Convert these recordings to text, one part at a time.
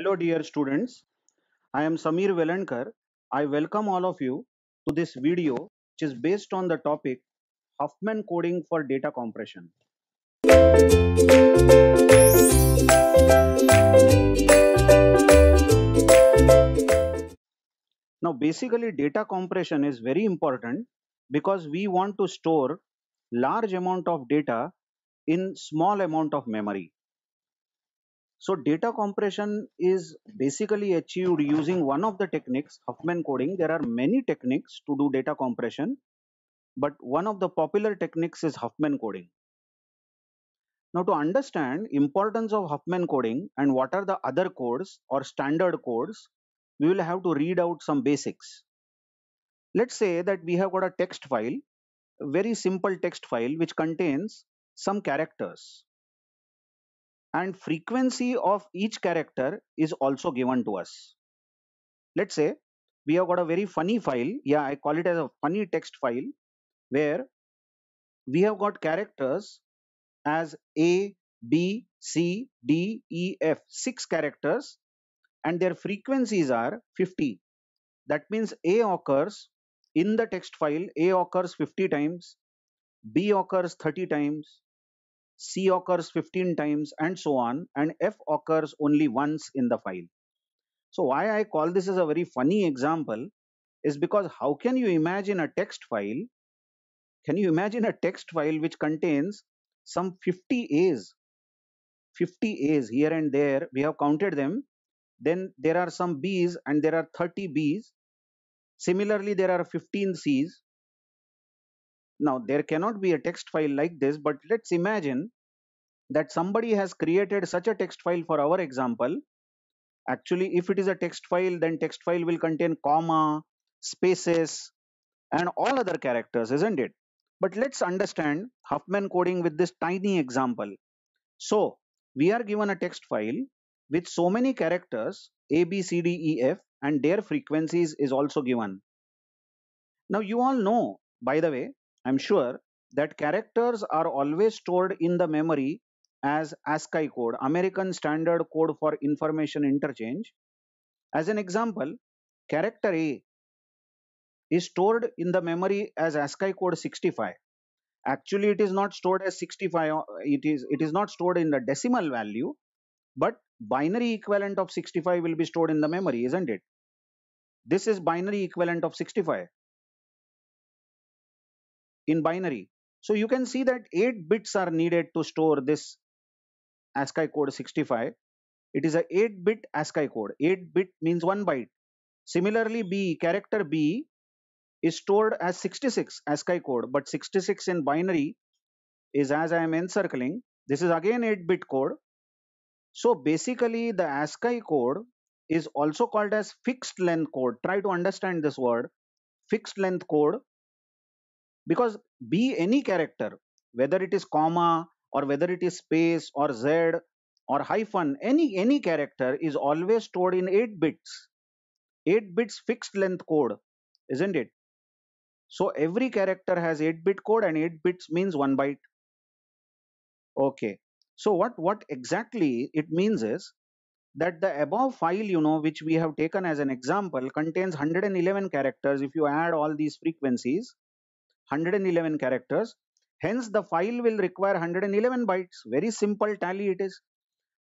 Hello, dear students. I am Samir Velankar. I welcome all of you to this video, which is based on the topic Huffman coding for data compression. Now, basically, data compression is very important because we want to store large amount of data in small amount of memory. So data compression is basically achieved using one of the techniques, Huffman coding. There are many techniques to do data compression, but one of the popular techniques is Huffman coding. Now to understand importance of Huffman coding and what are the other codes or standard codes, we will have to read out some basics. Let's say that we have got a text file, a very simple text file which contains some characters and frequency of each character is also given to us. Let's say we have got a very funny file. Yeah, I call it as a funny text file where we have got characters as A, B, C, D, E, F, six characters and their frequencies are 50. That means A occurs in the text file, A occurs 50 times, B occurs 30 times, C occurs 15 times and so on and F occurs only once in the file. So why I call this as a very funny example is because how can you imagine a text file? Can you imagine a text file which contains some 50 A's? 50 A's here and there, we have counted them. Then there are some B's and there are 30 B's. Similarly, there are 15 C's now there cannot be a text file like this, but let's imagine that somebody has created such a text file for our example. Actually, if it is a text file, then text file will contain comma, spaces, and all other characters, isn't it? But let's understand Huffman coding with this tiny example. So we are given a text file with so many characters A, B, C, D, E, F and their frequencies is also given. Now you all know, by the way, I'm sure that characters are always stored in the memory as ASCII code, American Standard Code for Information Interchange. As an example, character A is stored in the memory as ASCII code 65. Actually, it is not stored as 65, it is, it is not stored in the decimal value, but binary equivalent of 65 will be stored in the memory, isn't it? This is binary equivalent of 65 in binary. So you can see that 8 bits are needed to store this ASCII code 65. It is a 8 bit ASCII code. 8 bit means 1 byte. Similarly, B, character B is stored as 66 ASCII code, but 66 in binary is as I am encircling. This is again 8 bit code. So basically, the ASCII code is also called as fixed length code. Try to understand this word fixed length code because be any character whether it is comma or whether it is space or z or hyphen any any character is always stored in 8 bits 8 bits fixed length code isn't it so every character has 8 bit code and 8 bits means 1 byte okay so what what exactly it means is that the above file you know which we have taken as an example contains 111 characters if you add all these frequencies 111 characters. Hence, the file will require 111 bytes. Very simple tally it is.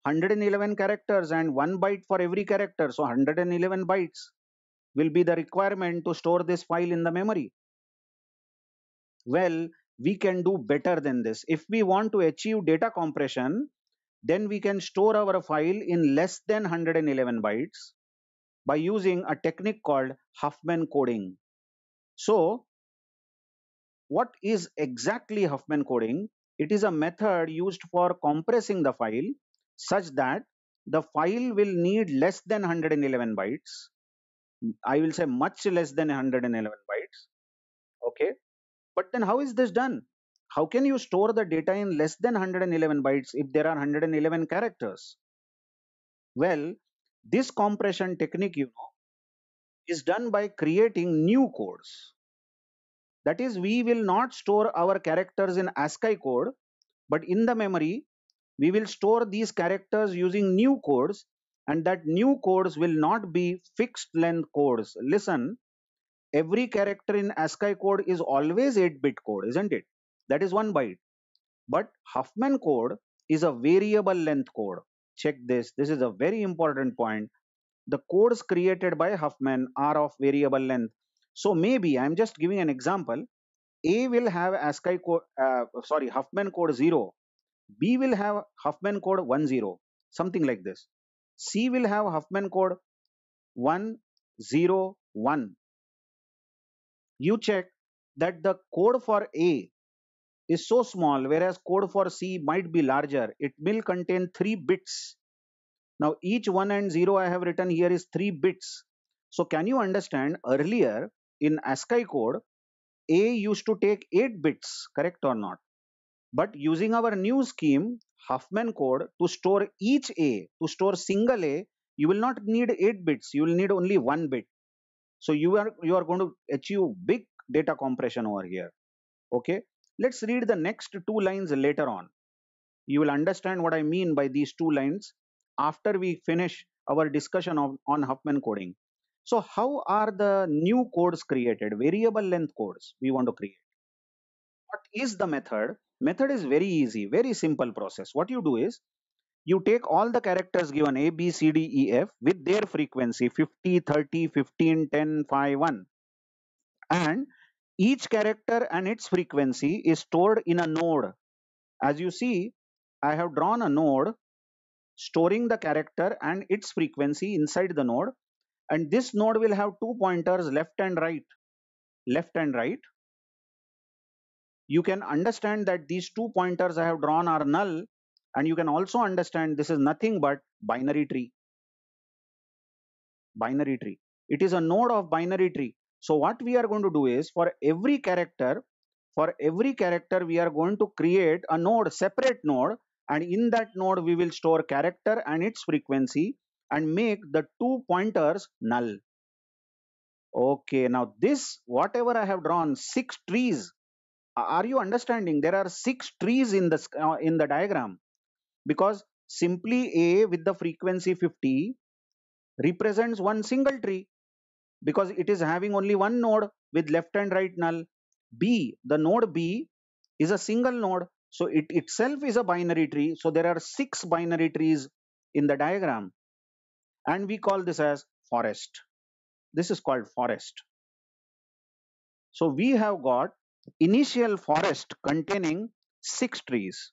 111 characters and 1 byte for every character. So 111 bytes will be the requirement to store this file in the memory. Well, we can do better than this. If we want to achieve data compression, then we can store our file in less than 111 bytes by using a technique called Huffman coding. So what is exactly Huffman coding? It is a method used for compressing the file such that the file will need less than 111 bytes. I will say much less than 111 bytes. Okay. But then how is this done? How can you store the data in less than 111 bytes if there are 111 characters? Well, this compression technique, you know, is done by creating new codes. That is, we will not store our characters in ASCII code, but in the memory, we will store these characters using new codes and that new codes will not be fixed length codes. Listen, every character in ASCII code is always 8-bit code, isn't it? That is one byte. But Huffman code is a variable length code. Check this. This is a very important point. The codes created by Huffman are of variable length. So maybe I'm just giving an example. A will have ASCII code, uh, sorry, Huffman code 0. B will have Huffman code 10, something like this. C will have Huffman code 101. You check that the code for A is so small, whereas code for C might be larger. It will contain three bits. Now, each 1 and 0 I have written here is three bits. So, can you understand earlier in ASCII code, A used to take 8 bits, correct or not? But using our new scheme, Huffman code, to store each A, to store single A, you will not need 8 bits, you will need only 1 bit. So you are, you are going to achieve big data compression over here. Okay, let's read the next two lines later on. You will understand what I mean by these two lines after we finish our discussion of, on Huffman coding. So how are the new codes created? Variable length codes we want to create. What is the method? Method is very easy, very simple process. What you do is you take all the characters given A, B, C, D, E, F with their frequency 50, 30, 15, 10, 5, 1. And each character and its frequency is stored in a node. As you see, I have drawn a node storing the character and its frequency inside the node and this node will have two pointers left and right left and right you can understand that these two pointers i have drawn are null and you can also understand this is nothing but binary tree binary tree it is a node of binary tree so what we are going to do is for every character for every character we are going to create a node separate node and in that node we will store character and its frequency and make the two pointers null. Okay, now this, whatever I have drawn, six trees. Are you understanding? There are six trees in the, uh, in the diagram because simply A with the frequency 50 represents one single tree because it is having only one node with left and right null. B, the node B is a single node. So it itself is a binary tree. So there are six binary trees in the diagram and we call this as forest this is called forest so we have got initial forest containing six trees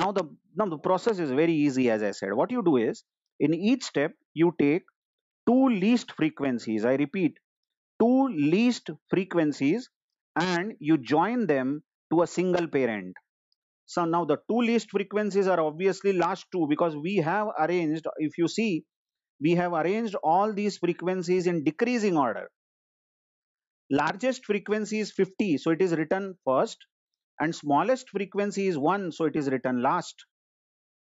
now the now the process is very easy as i said what you do is in each step you take two least frequencies i repeat two least frequencies and you join them to a single parent so now the two least frequencies are obviously last two because we have arranged if you see we have arranged all these frequencies in decreasing order. Largest frequency is 50, so it is written first, and smallest frequency is 1, so it is written last.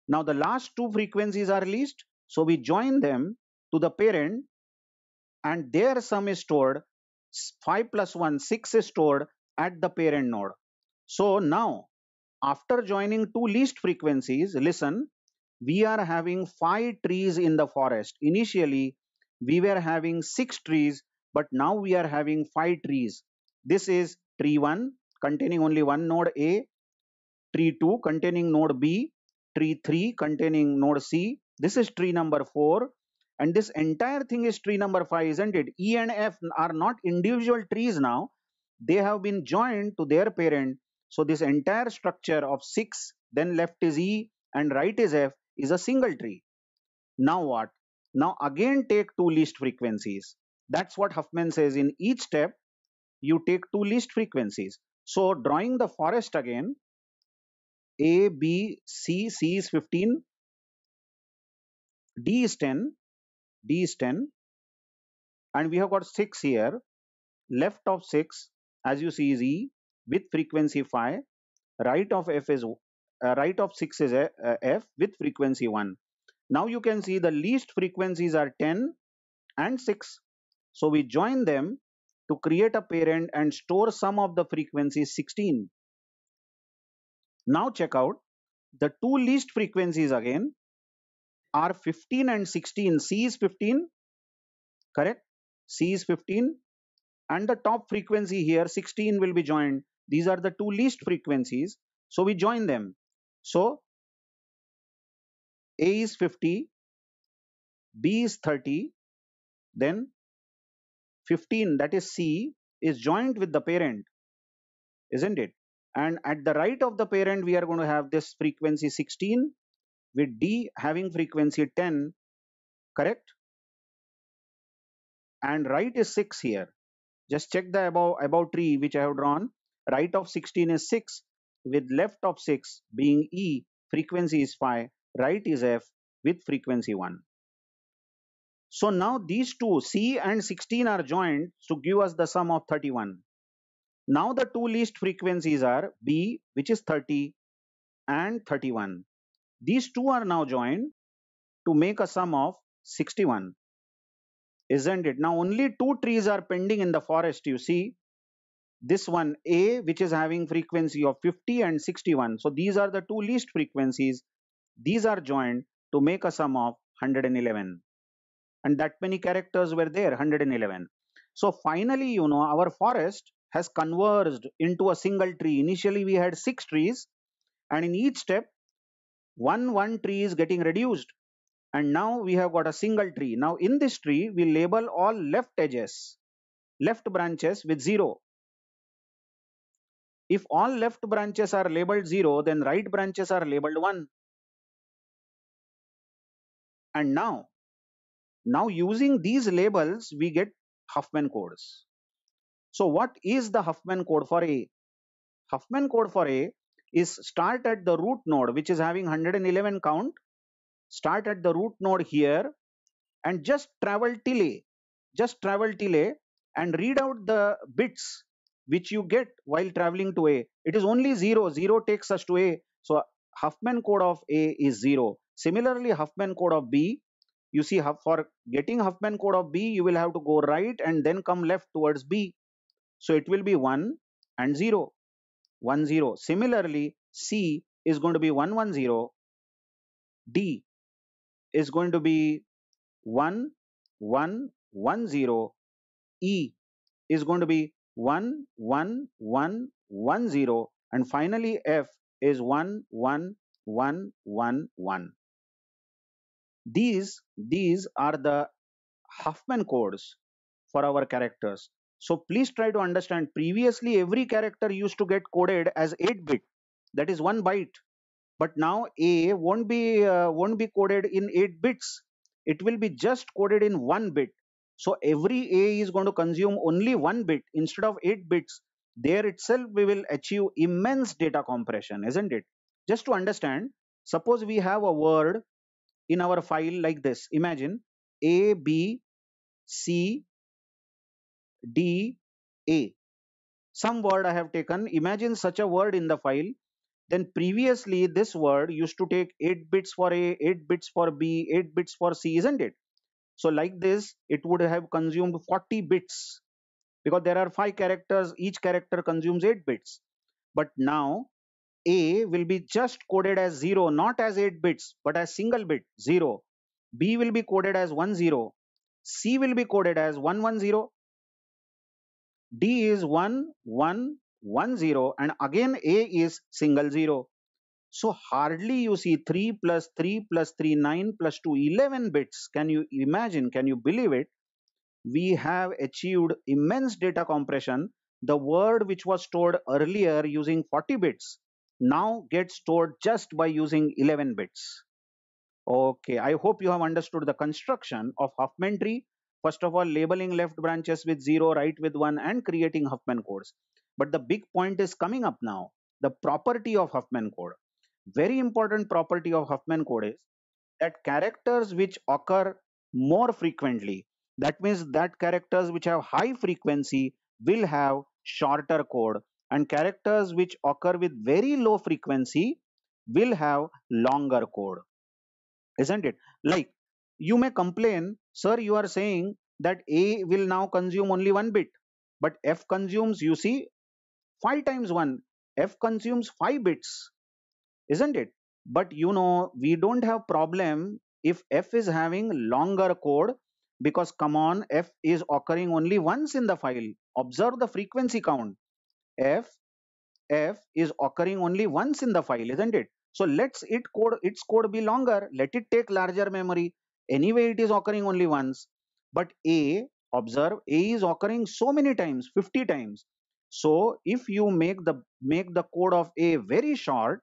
Now the last two frequencies are least, so we join them to the parent, and their sum is stored. 5 plus 1, 6 is stored at the parent node. So now, after joining two least frequencies, listen, we are having five trees in the forest. Initially, we were having six trees, but now we are having five trees. This is tree 1 containing only one node A, tree 2 containing node B, tree 3 containing node C. This is tree number 4 and this entire thing is tree number 5 isn't it? E and F are not individual trees now. They have been joined to their parent. So this entire structure of 6 then left is E and right is F is a single tree. Now what? Now again take two least frequencies. That's what Huffman says in each step you take two least frequencies. So drawing the forest again A, B, C, C is 15 D is 10 D is 10 and we have got 6 here left of 6 as you see is E with frequency five. right of F is uh, right of 6 is a, a f with frequency 1. Now you can see the least frequencies are 10 and 6. So we join them to create a parent and store some of the frequencies 16. Now check out the two least frequencies again are 15 and 16. C is 15, correct? C is 15 and the top frequency here 16 will be joined. These are the two least frequencies. So we join them. So A is 50, B is 30, then 15 that is C is joined with the parent, isn't it? And at the right of the parent, we are going to have this frequency 16 with D having frequency 10, correct? And right is 6 here. Just check the above, above tree which I have drawn. Right of 16 is 6 with left of 6 being E, frequency is 5, right is F with frequency 1. So now these two, C and 16 are joined to give us the sum of 31. Now the two least frequencies are B which is 30 and 31. These two are now joined to make a sum of 61. Isn't it? Now only two trees are pending in the forest you see this one A which is having frequency of 50 and 61. So these are the two least frequencies. These are joined to make a sum of 111. And that many characters were there 111. So finally you know our forest has converged into a single tree. Initially we had six trees and in each step one one tree is getting reduced and now we have got a single tree. Now in this tree we label all left edges left branches with zero if all left branches are labeled 0, then right branches are labeled 1. And now, now using these labels, we get Huffman codes. So what is the Huffman code for A? Huffman code for A is start at the root node, which is having 111 count. Start at the root node here and just travel till A. Just travel till A and read out the bits which you get while traveling to A. It is only 0. 0 takes us to A. So Huffman code of A is 0. Similarly, Huffman code of B, you see for getting Huffman code of B, you will have to go right and then come left towards B. So it will be 1 and 0. 1, 0. Similarly, C is going to be 1, 1, 0. D is going to be 1, 1, 1, 0. E is going to be 1, 1, 1, 1, 0. And finally, F is 1, 1, 1, 1, 1. These, these are the Huffman codes for our characters. So please try to understand. Previously, every character used to get coded as 8-bit. That is one byte. But now A won't be uh, won't be coded in 8 bits. It will be just coded in one bit. So every A is going to consume only one bit instead of eight bits. There itself we will achieve immense data compression, isn't it? Just to understand, suppose we have a word in our file like this. Imagine A, B, C, D, A. Some word I have taken. Imagine such a word in the file then previously this word used to take 8 bits for A, 8 bits for B, 8 bits for C, isn't it? So like this, it would have consumed 40 bits because there are five characters. Each character consumes eight bits. But now A will be just coded as zero, not as eight bits, but as single bit zero. B will be coded as one zero. C will be coded as one one zero. D is one one one zero, and again A is single zero. So hardly you see 3 plus 3 plus 3, 9 plus 2, 11 bits. Can you imagine? Can you believe it? We have achieved immense data compression. The word which was stored earlier using 40 bits now gets stored just by using 11 bits. Okay, I hope you have understood the construction of Huffman tree. First of all, labeling left branches with 0, right with 1 and creating Huffman codes. But the big point is coming up now, the property of Huffman code very important property of Huffman code is that characters which occur more frequently, that means that characters which have high frequency will have shorter code and characters which occur with very low frequency will have longer code. Isn't it? Like you may complain, sir, you are saying that A will now consume only one bit, but F consumes, you see, 5 times 1. F consumes 5 bits isn't it? But you know, we don't have problem if f is having longer code because come on, f is occurring only once in the file. Observe the frequency count. f f is occurring only once in the file, isn't it? So let's it code its code be longer. Let it take larger memory. Anyway, it is occurring only once. But a observe a is occurring so many times, 50 times. So if you make the make the code of a very short,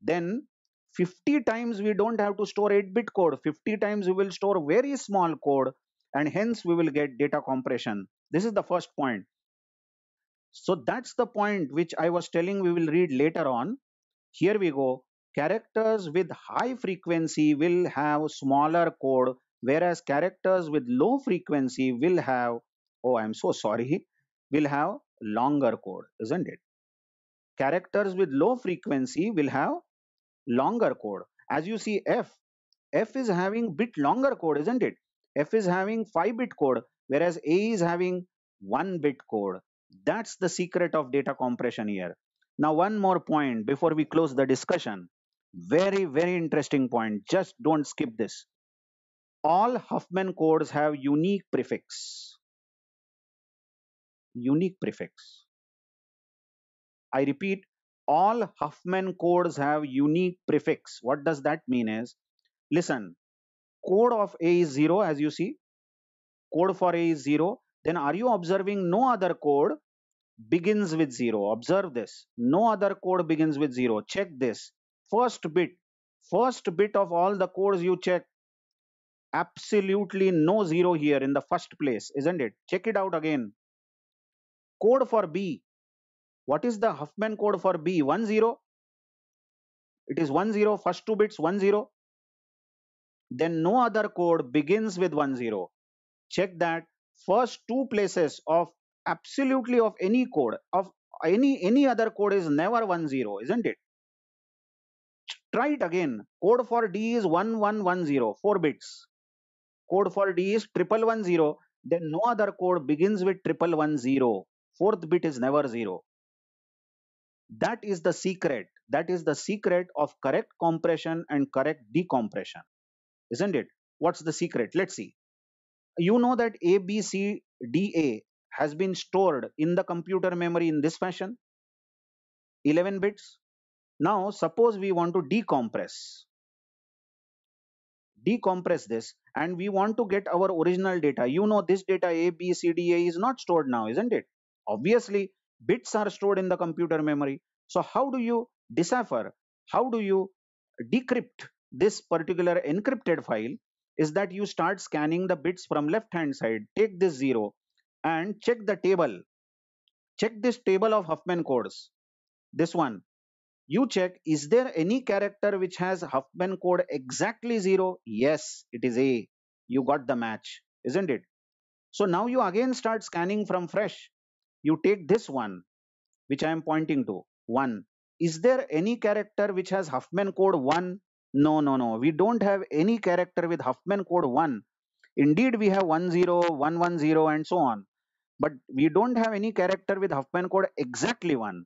then 50 times we don't have to store 8-bit code. 50 times we will store very small code and hence we will get data compression. This is the first point. So that's the point which I was telling we will read later on. Here we go. Characters with high frequency will have smaller code whereas characters with low frequency will have, oh I'm so sorry, will have longer code, isn't it? Characters with low frequency will have longer code. As you see F, F is having bit longer code, isn't it? F is having 5 bit code, whereas A is having 1 bit code. That's the secret of data compression here. Now, one more point before we close the discussion. Very, very interesting point. Just don't skip this. All Huffman codes have unique prefix. Unique prefix. I repeat, all Huffman codes have unique prefix. What does that mean is, listen, code of A is 0 as you see, code for A is 0, then are you observing no other code begins with 0? Observe this, no other code begins with 0. Check this, first bit, first bit of all the codes you check, absolutely no 0 here in the first place, isn't it? Check it out again. Code for B, what is the Huffman code for B? 10. It is 10, first two bits 10. Then no other code begins with 10. Check that first two places of absolutely of any code of any any other code is never 10 isn't it try it again code for d is 1110 4 bits code for d is 1110 then no other code begins with 1110 fourth bit is never 0 that is the secret. That is the secret of correct compression and correct decompression. Isn't it? What's the secret? Let's see. You know that A, B, C, D, A has been stored in the computer memory in this fashion. 11 bits. Now suppose we want to decompress. Decompress this and we want to get our original data. You know this data A, B, C, D, A is not stored now, isn't it? Obviously, bits are stored in the computer memory so how do you decipher how do you decrypt this particular encrypted file is that you start scanning the bits from left hand side take this zero and check the table check this table of huffman codes this one you check is there any character which has huffman code exactly zero yes it is a you got the match isn't it so now you again start scanning from fresh you take this one, which I am pointing to, 1. Is there any character which has Huffman code 1? No, no, no. We don't have any character with Huffman code 1. Indeed, we have 10, 110 and so on. But we don't have any character with Huffman code exactly 1.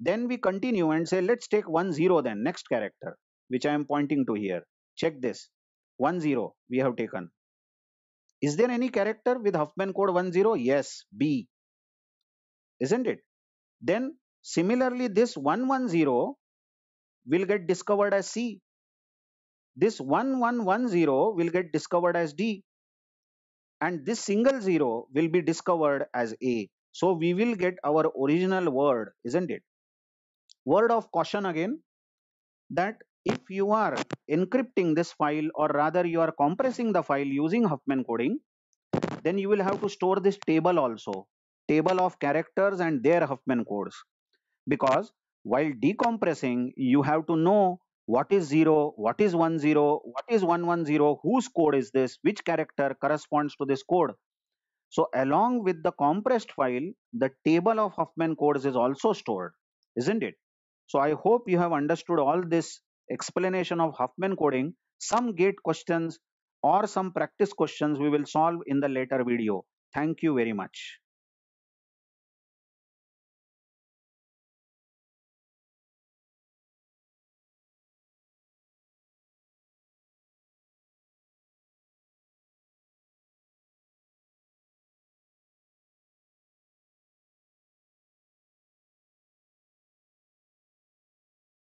Then we continue and say, let's take 10 then, next character, which I am pointing to here. Check this. 10 we have taken. Is there any character with Huffman code 10? Yes, B isn't it? Then similarly, this 110 will get discovered as C. This 1110 will get discovered as D. And this single zero will be discovered as A. So we will get our original word, isn't it? Word of caution again that if you are encrypting this file or rather you are compressing the file using Huffman coding, then you will have to store this table also table of characters and their Huffman codes. Because while decompressing, you have to know what is 0, what is 10, what is 110, whose code is this, which character corresponds to this code. So along with the compressed file, the table of Huffman codes is also stored, isn't it? So I hope you have understood all this explanation of Huffman coding. Some gate questions or some practice questions we will solve in the later video. Thank you very much.